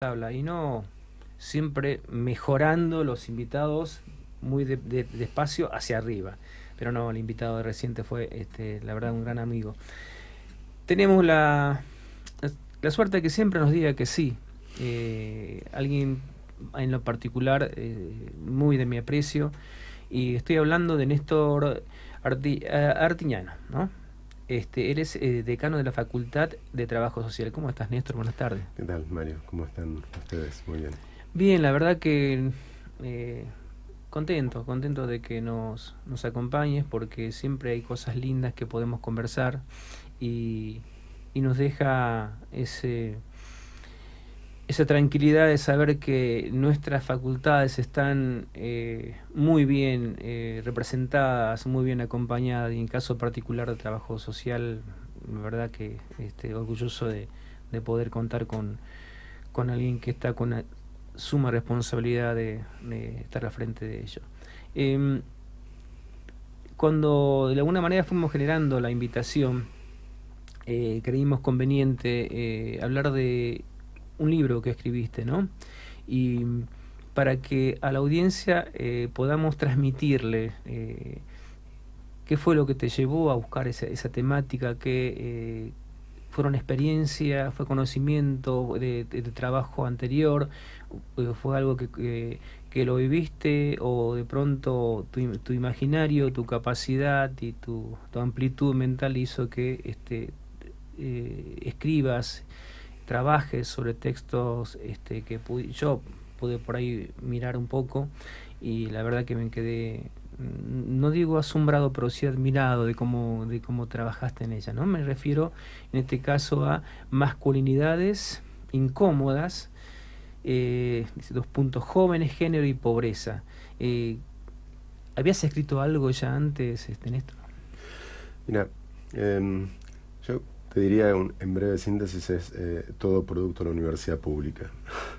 habla y no siempre mejorando los invitados muy de, despacio hacia arriba. Pero no, el invitado de reciente fue, este, la verdad, un gran amigo. Tenemos la, la suerte que siempre nos diga que sí. Eh, alguien en lo particular eh, muy de mi aprecio. Y estoy hablando de Néstor eh, Artiñano, ¿no? Este, él es eh, decano de la Facultad de Trabajo Social. ¿Cómo estás, Néstor? Buenas tardes. ¿Qué tal, Mario? ¿Cómo están ustedes? Muy bien. Bien, la verdad que eh, contento, contento de que nos, acompañes porque siempre hay cosas lindas que podemos conversar y nos deja ese esa tranquilidad de saber que nuestras facultades están eh, muy bien eh, representadas, muy bien acompañadas y en caso particular de trabajo social, la verdad que este, orgulloso de, poder contar con, alguien que está con suma responsabilidad de, estar al frente de ello. Em, cuando de alguna manera fuimos generando la invitación, eh, creímos conveniente hablar de un libro que escribiste, ¿no? Y para que a la audiencia eh, podamos transmitirle eh, qué fue lo que te llevó a buscar esa, temática, qué eh, fueron experiencias, fue conocimiento de, trabajo anterior, fue algo que, que, lo viviste o de pronto tu, imaginario, tu capacidad y tu, amplitud mental hizo que este, escribas trabajes sobre textos este, que pude, yo pude por ahí mirar un poco y la verdad que me quedé mm, no digo asombrado, pero sí admirado de cómo, de cómo trabajaste en ella, ¿no? Me refiero en este caso a masculinidades incómodas, eh, dos puntos jóvenes, género y pobreza. Eh, ¿Habías escrito algo ya antes, este, esto? Mira, em, yo diría en breve síntesis es eh, todo producto de la universidad pública.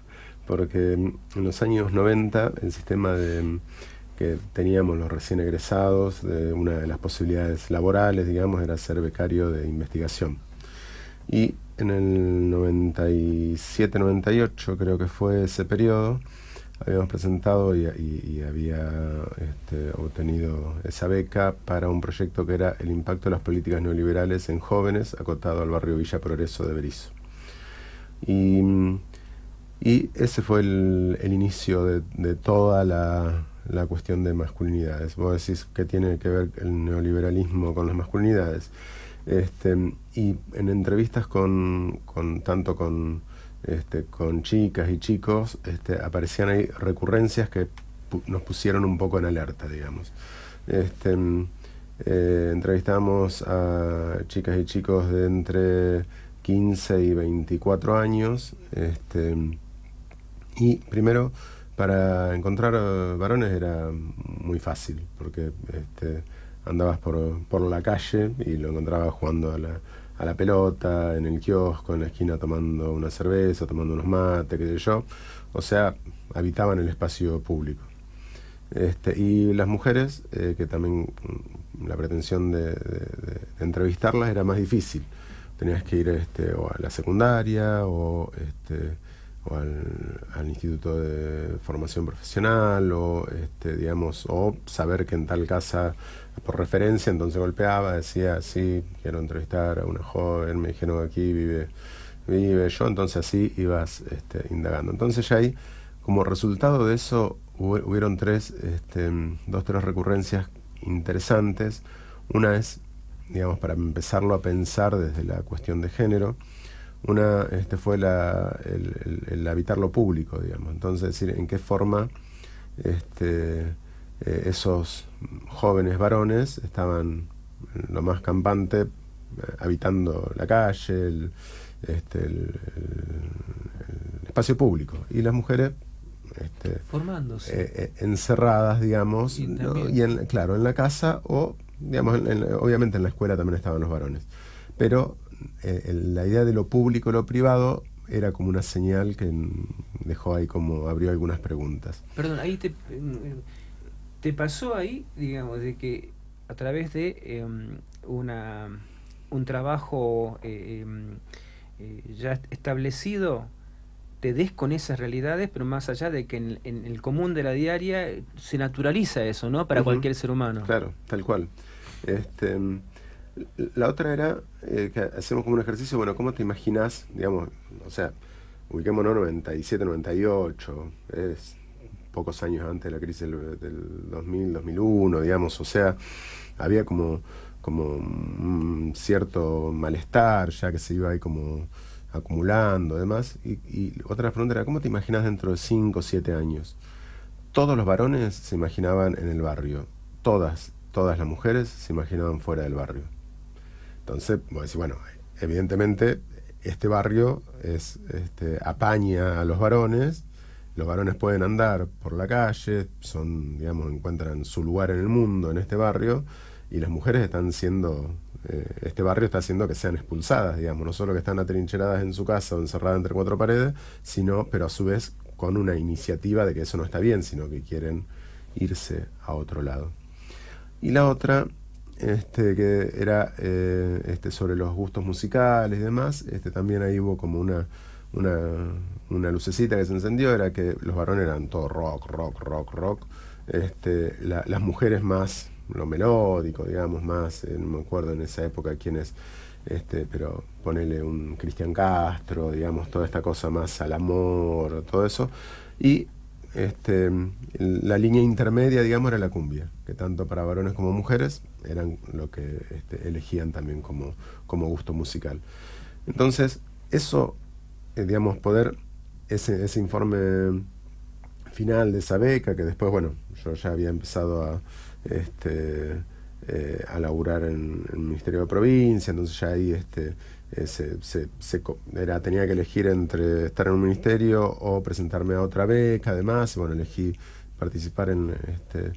Porque mm, en los años 90 el sistema mm, que teníamos los recién egresados, de una de las posibilidades laborales, digamos, era ser becario de investigación. Y en el 97-98 creo que fue ese periodo, habíamos presentado y, había este, obtenido esa beca para un proyecto que era el impacto de las políticas neoliberales en jóvenes, acotado al barrio Villa Progreso de Berizo. Y, ese fue el, inicio de, toda la, cuestión de masculinidades. Vos decís ¿qué tiene que ver el neoliberalismo con las masculinidades. Este, y en entrevistas con tanto con este, con chicas y chicos, este, aparecían ahí recurrencias que nos pusieron un poco en alerta, digamos. Este, mm, eh, entrevistamos a chicas y chicos de entre 15 y 24 años. y primero, para encontrar eh, varones era muy fácil, porque andabas por, por la calle y lo encontrabas jugando a la, a la pelota, en el kiosco, en la esquina tomando una cerveza, tomando unos mates, qué sé yo. O sea, habitaban el espacio público. Este, y las mujeres, eh, que también mm, la pretensión de, entrevistarlas era más difícil. Tenías que ir este, o a la secundaria o este, o al, instituto de formación profesional o este, o saber que en tal casa por referencia entonces golpeaba decía sí quiero entrevistar a una joven me dijeron aquí vive vive yo entonces así ibas este, indagando entonces ya ahí como resultado de eso hubieron tres este, dos tres recurrencias interesantes una es digamos para empezarlo a pensar desde la cuestión de género una este, fue la, el, habitar lo público, digamos. Entonces, decir, en qué forma este, eh, esos jóvenes varones estaban lo más campante eh, habitando la calle, el, este, el espacio público. Y las mujeres este, formándose eh, encerradas digamos y, en, claro en la casa o digamos obviamente en la escuela también estaban los varones pero eh, la idea de lo público y lo privado era como una señal que dejó ahí como abrió algunas preguntas. Perdón, ahí te, pasó ahí, digamos, de que a través de em, una, un trabajo eh, em, eh, ya establecido, te des con esas realidades, pero más allá de que en, el común de la diaria se naturaliza eso, ¿no? Para cualquier ser humano. Claro, tal cual. Este, la otra era eh, que hacemos como un ejercicio, bueno, ¿cómo te imaginas, digamos, o sea, ubiquémonos 97, 98, es pocos años antes de la crisis del, 2000, 2001, digamos, o sea, había como, como un cierto malestar ya que se iba ahí como acumulando, además, y, otra pregunta era, ¿cómo te imaginas dentro de 5 o 7 años? Todos los varones se imaginaban en el barrio, todas, todas las mujeres se imaginaban fuera del barrio. Entonces, bueno, evidentemente este barrio es, este, apaña a los varones, los varones pueden andar por la calle, son, digamos, encuentran su lugar en el mundo en este barrio, y las mujeres están siendo, eh, este barrio está haciendo que sean expulsadas, digamos, no solo que están atrincheradas en su casa o encerradas entre cuatro paredes, sino, pero a su vez con una iniciativa de que eso no está bien, sino que quieren irse a otro lado. Y la otra este, que era eh, este, sobre los gustos musicales y demás. Este, también ahí hubo como una, una, lucecita que se encendió, era que los varones eran todo rock, rock, rock, rock. Este, las mujeres más lo melódico, digamos, más, eh, no me acuerdo en esa época quiénes, este, pero ponele un Cristian Castro, digamos, toda esta cosa más al amor, todo eso. Y este, la línea intermedia, digamos, era la cumbia, que tanto para varones como mujeres eran lo que este, elegían también como, como gusto musical. Entonces, eso, eh, digamos, poder, ese, informe final de esa beca, que después, bueno, yo ya había empezado a, este, eh, a laburar en, en, el Ministerio de Provincia, entonces ya ahí este, eh, tenía que elegir entre estar en un ministerio o presentarme a otra beca, además, bueno, elegí participar en, este,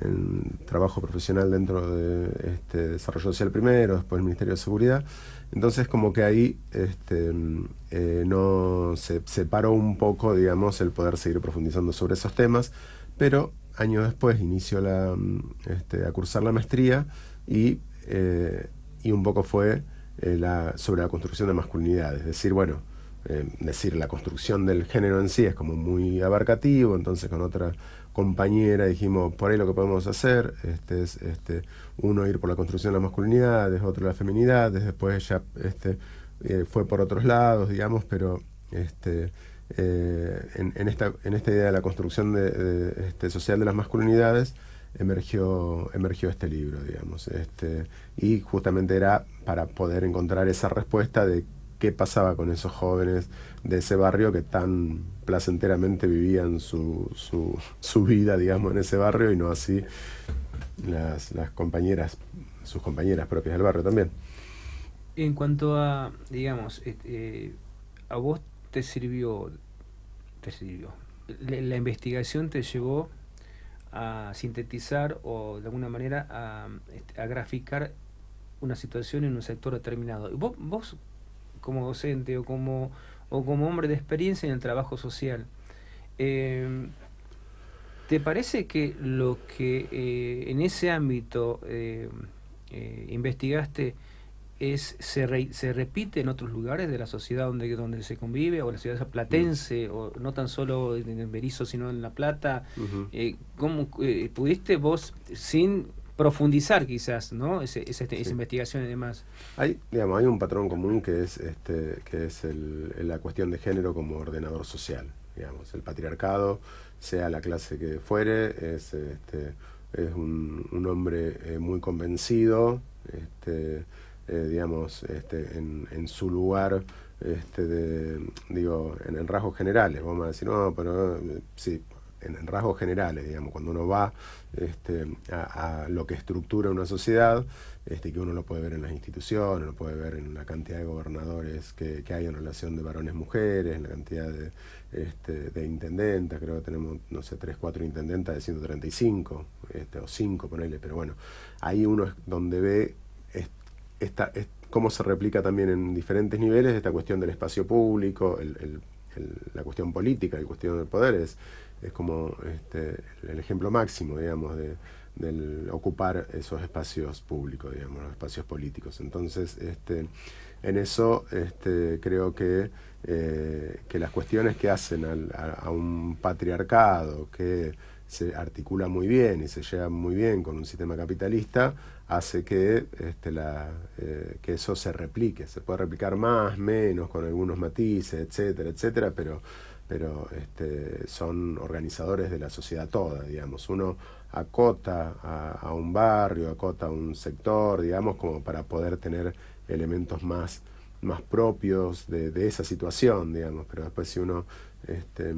en trabajo profesional dentro de este, desarrollo social primero, después el Ministerio de Seguridad. Entonces como que ahí este, eh, no se paró un poco, digamos, el poder seguir profundizando sobre esos temas, pero años después inició este, a cursar la maestría y, eh, y un poco fue eh, sobre la construcción de masculinidades, Es decir, bueno, eh, decir la construcción del género en sí es como muy abarcativo, entonces con otra compañera dijimos, por ahí lo que podemos hacer, este, es este, uno ir por la construcción de la masculinidad, es otro la feminidad, después ella este, eh, fue por otros lados, digamos, pero este, en, esta, en esta idea de la construcción social de las masculinidades, emergió, emergió este libro, digamos. Este, y justamente era para poder encontrar esa respuesta de qué pasaba con esos jóvenes de ese barrio que tan placenteramente vivían su, su, vida, digamos, en ese barrio y no así las, las compañeras, sus compañeras propias del barrio también. En cuanto a, digamos, eh, eh, a vos te sirvió, te sirvió, la, la investigación te llevó a sintetizar o de alguna manera este, a, graficar una situación en un sector determinado. vos, como docente o como, o como hombre de experiencia en el trabajo social, em, ¿te parece que lo que eh, en ese ámbito eh, eh, investigaste es, se, se repite en otros lugares de la sociedad donde, donde se convive, o la ciudad platense, mm. o no tan solo en el Berizo, sino en La Plata. Eh, ¿Cómo eh, pudiste vos, sin profundizar quizás, ¿no? Ese, Esa investigación y demás. Hay, digamos, hay un patrón común que es, este, que es el, la cuestión de género como ordenador social, digamos, el patriarcado, sea la clase que fuere, es, este, es un, un hombre eh, muy convencido, este, eh, digamos, este, en, su lugar, este, digo, en, en, rasgos generales. Vamos a decir, no, pero sí, en, rasgos generales, digamos, cuando uno va este, a, lo que estructura una sociedad, este, que uno lo puede ver en las instituciones, lo puede ver en la cantidad de gobernadores que, hay en relación de varones-mujeres, en la cantidad de, este, intendentas, creo que tenemos, no sé, 3, 4 intendentas de 135, este, o 5, ponele, pero bueno, ahí uno es donde ve cómo se replica también en diferentes niveles esta cuestión del espacio público, la cuestión política, la cuestión del poder, es, como este, el ejemplo máximo, digamos, de, ocupar esos espacios públicos, digamos, los espacios políticos. Entonces, este, en eso este, creo que eh, que las cuestiones que hacen a, un patriarcado que se articula muy bien y se lleva muy bien con un sistema capitalista, hace que, este, la, eh, que eso se replique. Se puede replicar más, menos, con algunos matices, etcétera, etcétera, pero, pero este, son organizadores de la sociedad toda, digamos. Uno acota a, a un barrio, acota a un sector, digamos, como para poder tener elementos más más propios de, esa situación, digamos, pero después si uno este,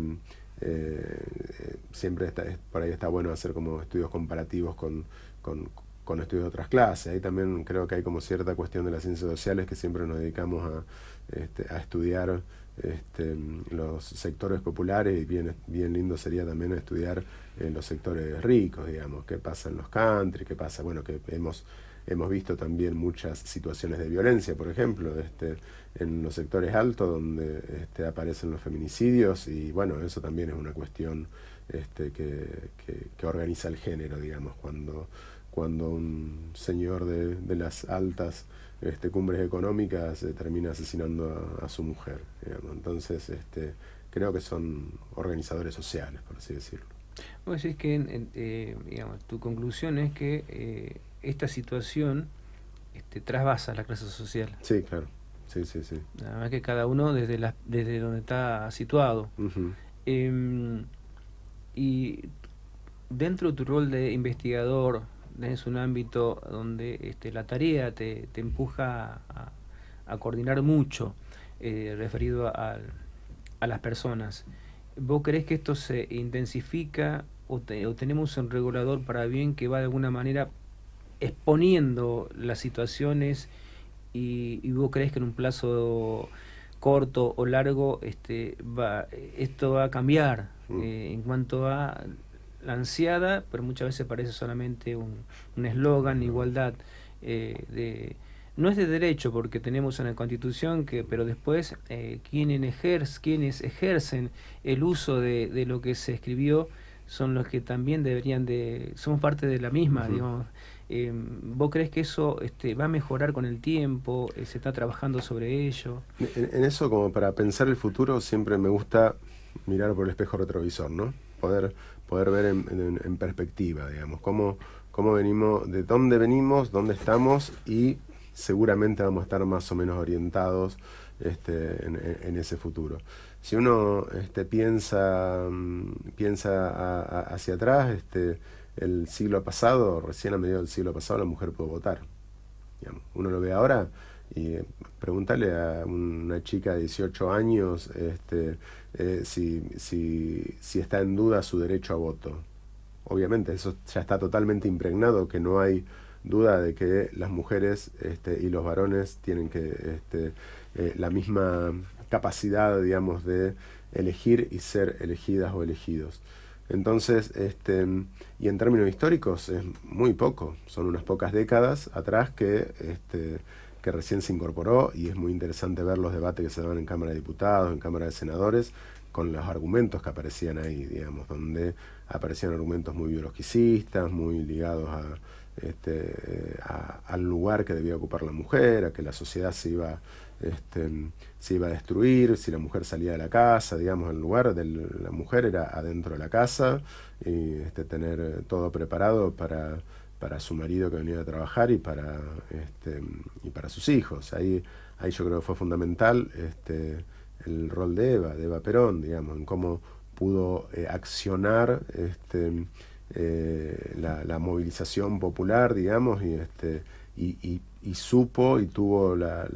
eh, siempre por ahí está bueno hacer como estudios comparativos con, estudios de otras clases. Ahí también creo que hay como cierta cuestión de las ciencias sociales que siempre nos dedicamos a, este, a estudiar este, los sectores populares y bien, bien lindo sería también estudiar eh, los sectores ricos, digamos, qué pasa en los country, qué pasa, bueno, que hemos Hemos visto también muchas situaciones de violencia, por ejemplo, este, en los sectores altos donde este, aparecen los feminicidios y bueno, eso también es una cuestión este, que, organiza el género, digamos, cuando, cuando un señor de, las altas este, cumbres económicas eh, termina asesinando a, su mujer. Entonces, este, creo que son organizadores sociales, por así decirlo. pues es que eh, digamos, tu conclusión es que eh, esta situación este, trasvasa la clase social. Sí, claro. Sí, sí, sí. Nada más que cada uno desde, desde donde está situado. Em, y dentro de tu rol de investigador, Es un ámbito donde este, la tarea te, empuja a, coordinar mucho eh, referido a, a, las personas. ¿Vos crees que esto se intensifica o, o tenemos un regulador para bien que va de alguna manera exponiendo las situaciones y, y, vos crees que en un plazo corto o largo este va esto va a cambiar mm. eh, en cuanto a la ansiada pero muchas veces parece solamente un eslogan igualdad eh, de no es de derecho porque tenemos en la constitución que pero después eh, quienes, ejercen, quienes ejercen el uso de, lo que se escribió son los que también deberían de somos parte de la misma digamos Em, ¿Vos crees que eso este, va a mejorar con el tiempo? Eh, ¿Se está trabajando sobre ello? En, eso, como para pensar el futuro, siempre me gusta mirar por el espejo retrovisor, ¿no? Poder, poder ver en, perspectiva, digamos, cómo, cómo venimos, de dónde venimos, dónde estamos y seguramente vamos a estar más o menos orientados este, en, ese futuro. Si uno este, piensa, mm, piensa hacia atrás, este, el siglo pasado, recién a mediados del siglo pasado, la mujer pudo votar. Uno lo ve ahora y eh, pregúntale a una chica de 18 años este, eh, si, está en duda su derecho a voto. Obviamente, eso ya está totalmente impregnado, que no hay duda de que las mujeres este, y los varones tienen este, eh, la misma capacidad, digamos, de elegir y ser elegidas o elegidos. Entonces, este, y en términos históricos es muy poco, son unas pocas décadas atrás que, este, que recién se incorporó y es muy interesante ver los debates que se daban en Cámara de Diputados, en Cámara de Senadores, con los argumentos que aparecían ahí, digamos, donde aparecían argumentos muy biologicistas, muy ligados a este, eh, al lugar que debía ocupar la mujer, a que la sociedad se iba, este, se iba a destruir, si la mujer salía de la casa, digamos, el lugar de la mujer era adentro de la casa y este, tener eh, todo preparado para, su marido que venía a trabajar y para, y para sus hijos. Ahí, ahí yo creo que fue fundamental el rol de Eva, de Eva Perón, digamos, en cómo pudo eh, accionar eh, la, movilización popular, digamos, y, este, supo y tuvo la,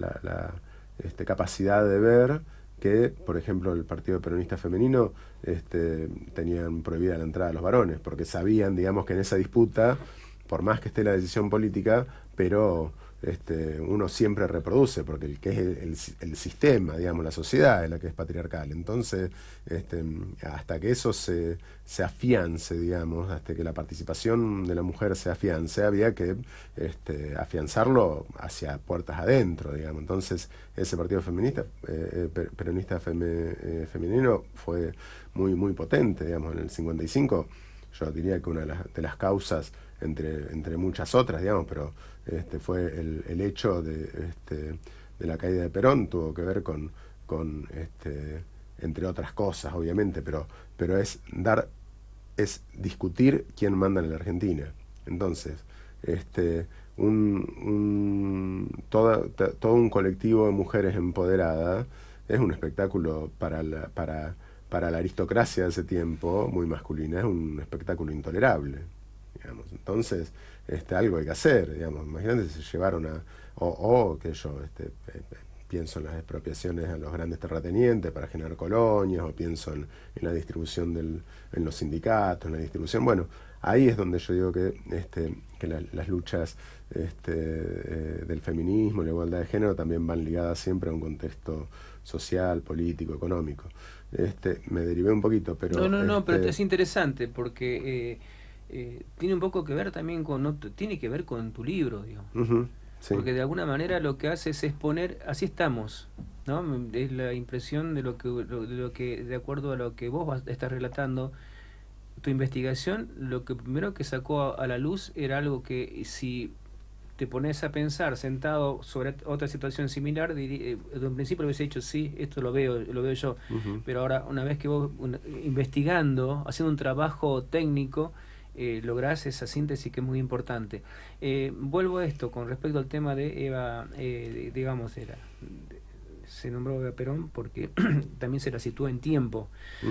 este, capacidad de ver que, por ejemplo, el Partido Peronista Femenino este, tenían prohibida la entrada a los varones, porque sabían, digamos, que en esa disputa, por más que esté la decisión política, pero este, uno siempre reproduce, porque el que es el, sistema, digamos, la sociedad es la que es patriarcal. Entonces, este, hasta que eso se, afiance, digamos, hasta que la participación de la mujer se afiance, había que este, afianzarlo hacia puertas adentro, digamos. Entonces, ese partido feminista, eh, eh, peronista eh, femenino, fue muy, muy potente, digamos, en el 55. Yo diría que una de las, de las causas entre, entre muchas otras, digamos, pero este, fue el, el hecho de, este, de la caída de Perón, tuvo que ver con, con este, entre otras cosas, obviamente, pero, pero es dar, es discutir quién manda en la Argentina. Entonces, este, un, un toda, todo un colectivo de mujeres empoderadas es un espectáculo para la, para, para la aristocracia de ese tiempo, muy masculina, es un espectáculo intolerable. Entonces, este, algo hay que hacer, digamos. Imagínate si se llevaron a, o, que yo este, eh, eh, pienso en las expropiaciones a los grandes terratenientes para generar colonias, o pienso en, la distribución del, en los sindicatos, en la distribución. Bueno, ahí es donde yo digo que, este, las luchas eh, del feminismo, la igualdad de género, también van ligadas siempre a un contexto social, político, económico. me derivé un poquito, pero... No, no, no, pero es interesante porque eh, tiene un poco que ver también con tiene que ver con tu libro, Porque de alguna manera lo que hace es exponer, así estamos, ¿no? Es la impresión de lo que, de que de acuerdo a lo que vos estás relatando, tu investigación, lo que primero que sacó a, la luz era algo que si te pones a pensar sentado sobre otra situación similar, En eh, principio hubiese dicho, sí, esto lo veo, lo veo yo, pero ahora una vez que vos investigando, haciendo un trabajo técnico, eh, lográs esa síntesis que es muy importante. Eh, vuelvo a esto con respecto al tema de Eva, eh, digamos, era, se nombró Eva Perón porque también se la sitúa en tiempo.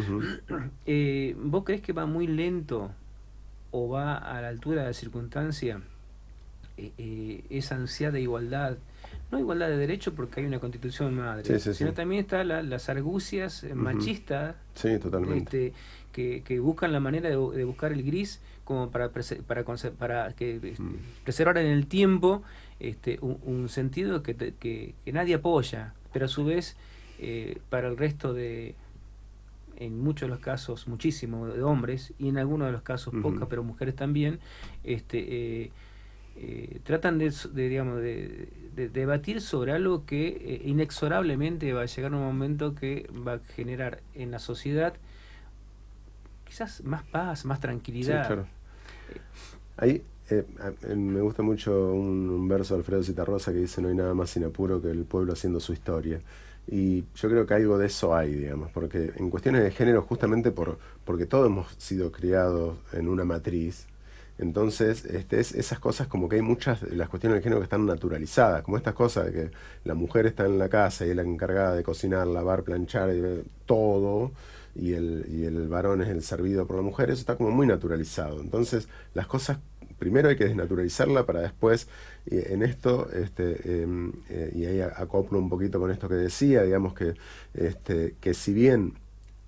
Eh, ¿Vos crees que va muy lento o va a la altura de la circunstancia eh, esa ansiedad de igualdad? no igualdad de derecho porque hay una constitución madre, sino también está la, las argucias machistas. Sí, totalmente. Este, que, buscan la manera de, buscar el gris como para, para, para que este, mm. preservar en el tiempo este, un, sentido que, que, nadie apoya, pero a su vez eh, para el resto de, en muchos de los casos, muchísimo de hombres y en algunos de los casos pocas, pero mujeres también, este, eh, eh, tratan de, digamos, de, debatir sobre algo que inexorablemente va a llegar un momento que va a generar en la sociedad quizás más paz, más tranquilidad. Sí, claro. Ahí eh, eh, me gusta mucho un, verso de Alfredo Citarrosa que dice: No hay nada más sin apuro que el pueblo haciendo su historia. Y yo creo que algo de eso hay, digamos, porque en cuestiones de género, justamente por, porque todos hemos sido criados en una matriz, entonces, este, es, esas cosas como que hay muchas, las cuestiones de género que están naturalizadas, como estas cosas de que la mujer está en la casa y es la encargada de cocinar, lavar, planchar, eh, todo, y el, varón es el servido por la mujer, eso está como muy naturalizado. Entonces, las cosas primero hay que desnaturalizarla para después, y en esto, este, em, eh, y ahí acoplo un poquito con esto que decía, digamos que, este, que si bien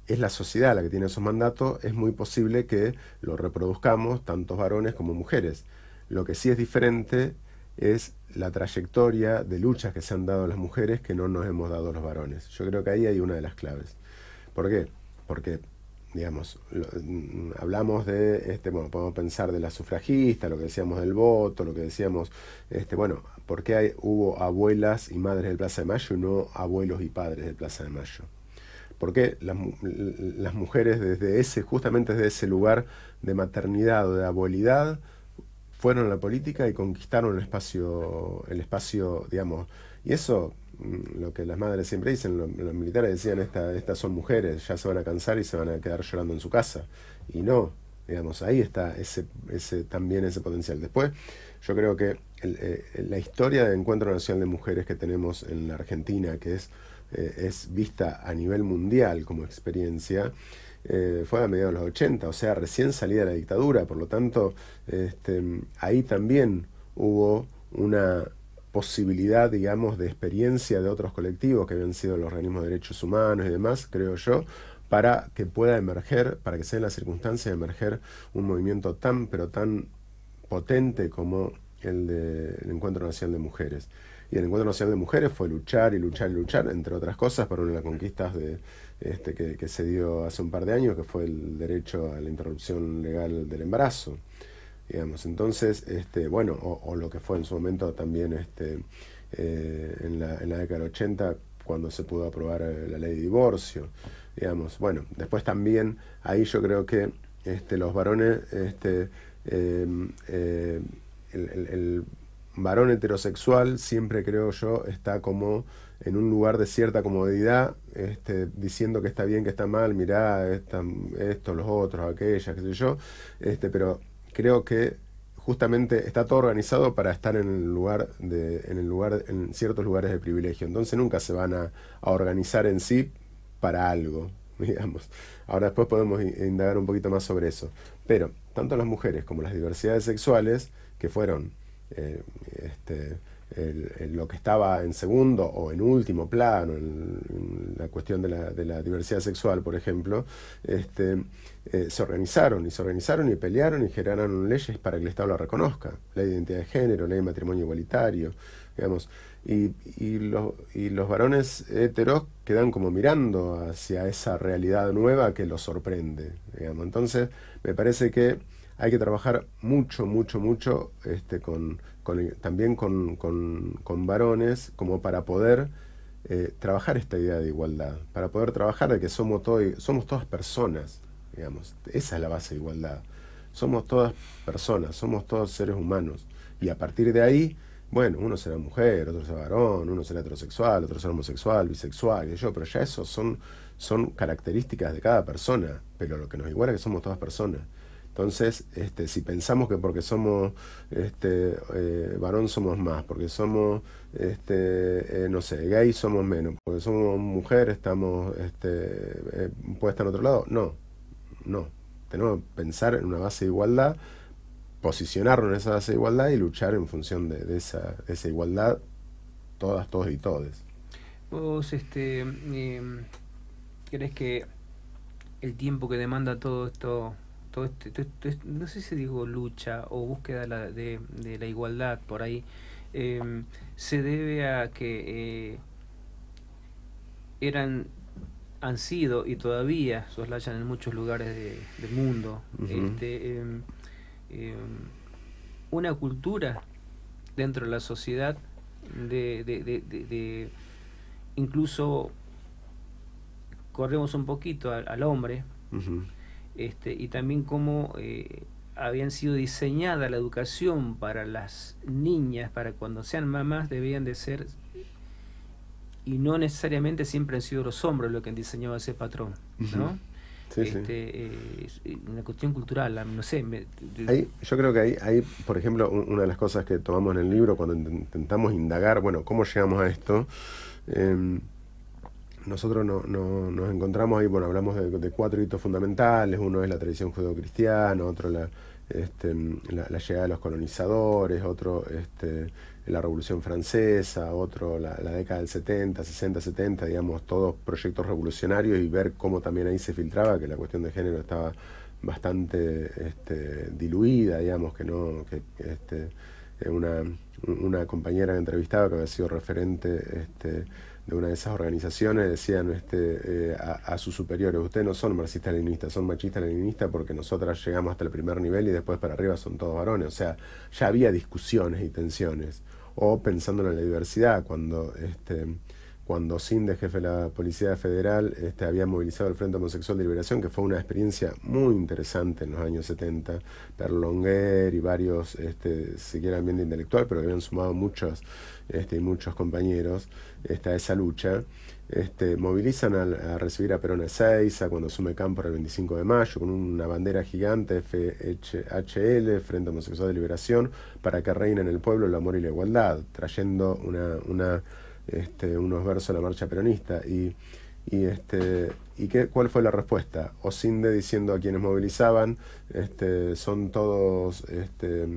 es la sociedad la que tiene esos mandatos, es muy posible que lo reproduzcamos tanto varones como mujeres. Lo que sí es diferente es la trayectoria de luchas que se han dado las mujeres que no nos hemos dado los varones. Yo creo que ahí hay una de las claves. ¿Por qué? porque digamos, mm, hablamos de, este, bueno, podemos pensar de la sufragista, lo que decíamos del voto, lo que decíamos, este, bueno, ¿por qué hubo abuelas y madres del Plaza de Mayo y no abuelos y padres del Plaza de Mayo? Porque las, las mujeres desde ese, justamente desde ese lugar de maternidad o de abuelidad, fueron a la política y conquistaron el espacio, el espacio, digamos, y eso lo que las madres siempre dicen, los, militares decían, Esta, estas son mujeres, ya se van a cansar y se van a quedar llorando en su casa. Y no, digamos, ahí está ese, ese, también ese potencial. Después, yo creo que eh, la historia de Encuentro Nacional de Mujeres que tenemos en la Argentina, que es, eh, es vista a nivel mundial como experiencia, eh, fue a mediados de los 80, o sea, recién salida de la dictadura, por lo tanto, este, ahí también hubo una posibilidad, digamos, de experiencia de otros colectivos que habían sido los organismos de derechos humanos y demás, creo yo, para que pueda emerger, para que sea en la circunstancia de emerger un movimiento tan, pero tan potente como el del Encuentro Nacional de Mujeres. Y el Encuentro Nacional de Mujeres fue luchar y luchar y luchar, entre otras cosas, por una de las conquistas de, este, que, que se dio hace un par de años, que fue el derecho a la interrupción legal del embarazo digamos. Entonces, este, bueno, o, lo que fue en su momento también este, eh, en, la, década del 80, cuando se pudo aprobar eh, la ley de divorcio, digamos. Bueno, después también ahí yo creo que este, los varones, este, em, eh, el, varón heterosexual siempre creo yo está como en un lugar de cierta comodidad, este, diciendo que está bien, que está mal, mirá, están esto, los otros, aquellas, qué sé yo, este, pero creo que justamente está todo organizado para estar en el lugar de, en el lugar, en ciertos lugares de privilegio. Entonces nunca se van a, organizar en sí para algo, digamos. Ahora después podemos indagar un poquito más sobre eso. Pero tanto las mujeres como las diversidades sexuales que fueron eh, este, lo que estaba en segundo o en último plano, en, la cuestión de la, diversidad sexual, por ejemplo, este, eh, se organizaron y se organizaron y pelearon y generaron leyes para que el Estado la reconozca, la identidad de género, ley de matrimonio igualitario, digamos. Y, los varones heteros quedan como mirando hacia esa realidad nueva que los sorprende, digamos. Entonces, me parece que hay que trabajar mucho, mucho, mucho este, con también con, varones, como para poder eh, trabajar esta idea de igualdad, para poder trabajar de que somos, todo, somos todas personas, digamos. Esa es la base de igualdad. Somos todas personas, somos todos seres humanos. Y a partir de ahí, bueno, uno será mujer, otro será varón, uno será heterosexual, otro será homosexual, bisexual, yo, pero ya eso son, son características de cada persona, pero lo que nos iguala es que somos todas personas. Entonces, este, si pensamos que porque somos este, eh, varón somos más, porque somos, este, eh, no sé, gay somos menos, porque somos mujeres estamos, este, eh, puede estar en otro lado, no, no. Tenemos que pensar en una base de igualdad, posicionarnos en esa base de igualdad y luchar en función de, esa, esa igualdad, todas, todos y todes. Vos, este, em, crees que el tiempo que demanda todo esto este, este, todo este, no sé si digo lucha o búsqueda de, la igualdad por ahí, em, se debe a que eh, eran han sido y todavía soslayan en muchos lugares del mundo este, em, em, una cultura dentro de la sociedad de, incluso corremos un poquito al, hombre este, y también cómo eh, habían sido diseñada la educación para las niñas, para cuando sean mamás debían de ser, y no necesariamente siempre han sido los hombres los que han diseñado ese patrón, ¿no? Este, eh, una cuestión cultural, no sé. yo creo que ahí, ahí, por ejemplo, una de las cosas que tomamos en el libro cuando intentamos indagar, bueno, cómo llegamos a esto, eh, nosotros no, no, nos encontramos ahí, bueno, hablamos de, cuatro hitos fundamentales, uno es la tradición judeocristiana, otro la, este, llegada de los colonizadores, otro este, la Revolución Francesa, otro la, década del 70, 60, 70, digamos, todos proyectos revolucionarios y ver cómo también ahí se filtraba, que la cuestión de género estaba bastante este, diluida, digamos, que no, que una, una compañera que entrevistaba que había sido referente este, de una de esas organizaciones decían este, eh, a, sus superiores, ustedes no son marxistas leninistas, son machistas leninistas porque nosotras llegamos hasta el primer nivel y después para arriba son todos varones. O sea, ya había discusiones y tensiones. O pensando en la diversidad, cuando este, cuando Sinde, jefe de la Policía Federal, este, había movilizado el Frente Homosexual de Liberación, que fue una experiencia muy interesante en los años 70. Perlonguer y varios, este, siquiera ambiente intelectual, pero habían sumado muchos este, y muchos compañeros está esa lucha, este, movilizan a, recibir a Perón a cuando asume campo el 25 de mayo con una bandera gigante FHL, Frente Homosexual de Liberación, para que reine en el pueblo el amor y la igualdad, trayendo este, unos versos a la marcha peronista. Y, qué, cuál fue la respuesta Osinde diciendo a quienes movilizaban son todos este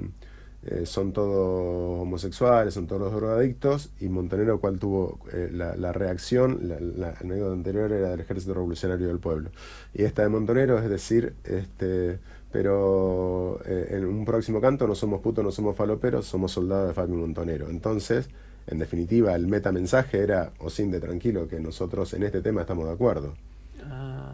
eh, son todos homosexuales, son todos drogadictos, y Montonero cuál tuvo eh, la, reacción, la, el medio anterior era del Ejército Revolucionario del Pueblo. Y esta de Montonero es decir, este, pero eh, en un próximo canto no somos putos, no somos faloperos, somos soldados de Fabio Montonero. Entonces, en definitiva, el metamensaje era, o sin de tranquilo, que nosotros en este tema estamos de acuerdo. Ah,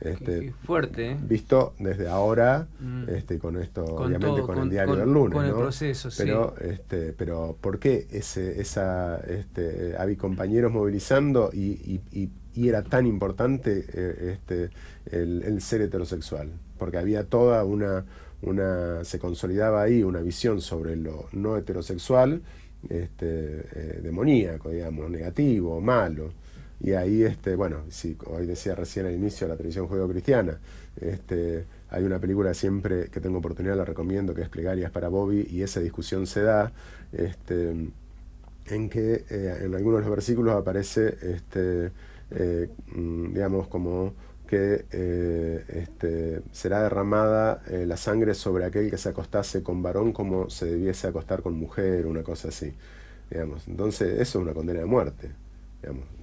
este, fuerte. ¿eh? Visto desde ahora, mm. este, con esto, obviamente con, el diario del lunes. Con el proceso, pero, Este, pero, ¿por qué ese, esa, este, había compañeros movilizando y, y, y, era tan importante eh, este, el, ser heterosexual? Porque había toda una, una, se consolidaba ahí una visión sobre lo no heterosexual, este, eh, demoníaco, digamos, negativo, malo. Y ahí, este, bueno, sí, hoy decía recién al inicio, la tradición judeocristiana. Este, hay una película siempre que tengo oportunidad, la recomiendo, que es Plegarias para Bobby, y esa discusión se da este, en que eh, en algunos de los versículos aparece, este, eh, mm, digamos, como que eh, este, será derramada la sangre sobre aquel que se acostase con varón como se debiese acostar con mujer, una cosa así. Digamos. Entonces, eso es una condena de muerte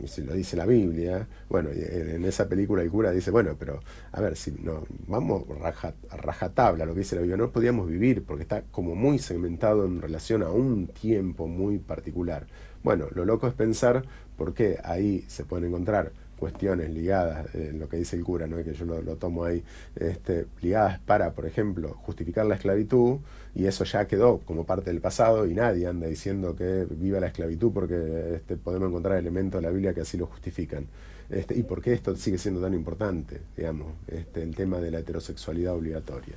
y si lo dice la Biblia, bueno, en esa película el cura dice, bueno, pero a ver, si no, vamos a rajatabla lo que dice la Biblia, no podíamos vivir porque está como muy segmentado en relación a un tiempo muy particular. Bueno, lo loco es pensar por qué ahí se pueden encontrar cuestiones ligadas, eh, lo que dice el cura, ¿no? que yo lo, tomo ahí, este, ligadas para, por ejemplo, justificar la esclavitud, y eso ya quedó como parte del pasado, y nadie anda diciendo que viva la esclavitud porque este, podemos encontrar elementos de la Biblia que así lo justifican. Este, y por qué esto sigue siendo tan importante, digamos, el tema de la heterosexualidad obligatoria.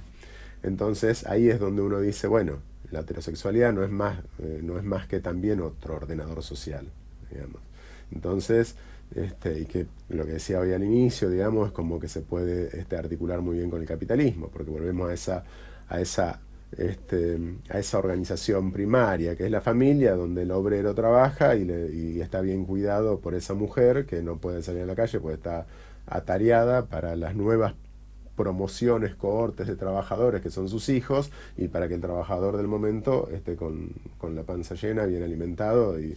Entonces ahí es donde uno dice, bueno, la heterosexualidad no es más, eh, no es más que también otro ordenador social, digamos. Entonces, este, y que lo que decía hoy al inicio, digamos, es como que se puede este, articular muy bien con el capitalismo, porque volvemos a esa, a esa, este, a esa organización primaria, que es la familia, donde el obrero trabaja y, le, y, está bien cuidado por esa mujer que no puede salir a la calle, pues está atareada para las nuevas promociones, cohortes de trabajadores que son sus hijos, y para que el trabajador del momento esté con, la panza llena, bien alimentado y,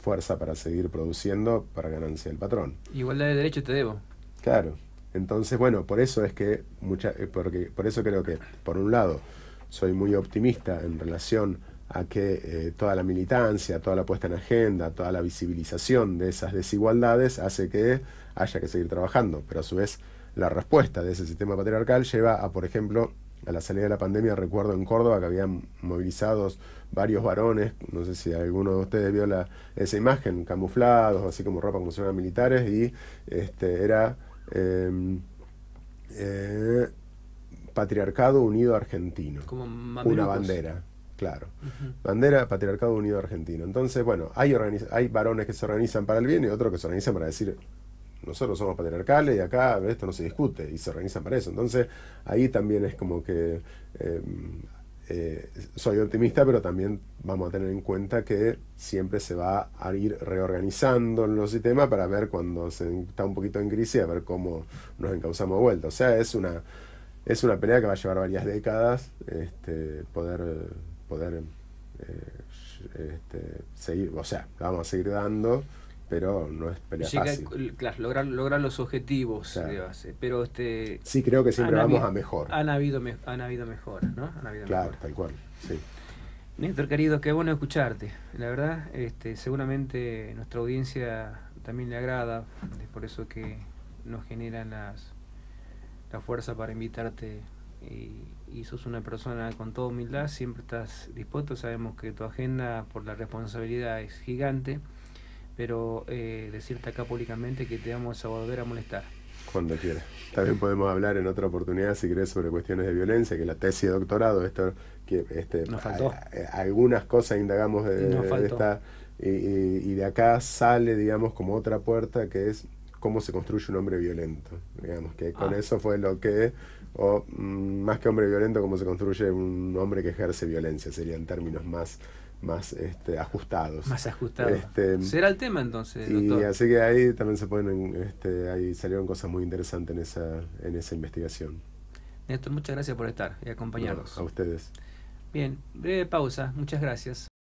fuerza para seguir produciendo para ganancia del patrón. Igualdad de derecho te debo. Claro. Entonces, bueno, por eso es que mucha, eh, porque, por eso creo que, por un lado, soy muy optimista en relación a que eh, toda la militancia, toda la puesta en agenda, toda la visibilización de esas desigualdades hace que haya que seguir trabajando, pero a su vez la respuesta de ese sistema patriarcal lleva a, por ejemplo, a la salida de la pandemia, recuerdo en Córdoba que habían movilizados varios varones, no sé si alguno de ustedes vio esa imagen, camuflados, así como ropa como si militares, y este, era em, eh, Patriarcado Unido Argentino, una bandera. Claro. Bandera Patriarcado Unido Argentino. Entonces, bueno, hay varones que se organizan para el bien y otros que se organizan para decir nosotros somos patriarcales y acá esto no se discute y se organizan para eso. Entonces ahí también es como que eh, eh, soy optimista, pero también vamos a tener en cuenta que siempre se va a ir reorganizando los sistemas para ver cuando se está un poquito en crisis, a ver cómo nos encauzamos de vuelta. O sea, es una, es una pelea que va a llevar varias décadas este, poder, poder eh, este, seguir, o sea, vamos a seguir dando pero no es fácil. Claro, lograr, los objetivos de base, pero este... Sí, creo que siempre vamos a mejor. Han habido, han habido mejoras, ¿no? claro, tal cual, sí. Néstor, querido, qué bueno escucharte. La verdad, este, seguramente nuestra audiencia también le agrada, es por eso que nos generan las, la fuerza para invitarte y, y, sos una persona con toda humildad, siempre estás dispuesto, sabemos que tu agenda por la responsabilidad es gigante pero eh, decirte acá públicamente que te vamos a volver a molestar. Cuando quieras. También podemos hablar en otra oportunidad, si querés, sobre cuestiones de violencia, que la tesis de doctorado, esto, que este, algunas cosas indagamos de, esta, y, de acá sale, digamos, como otra puerta que es cómo se construye un hombre violento, digamos, que con ah. eso fue lo que, o mm, más que hombre violento, cómo se construye un hombre que ejerce violencia, serían términos más más este, ajustados. Más ajustados. Este, Será el tema entonces. Y así que ahí también se ponen este, ahí salieron cosas muy interesantes en esa, en esa investigación. Néstor, muchas gracias por estar y acompañarnos. a ustedes. Bien, breve pausa, muchas gracias.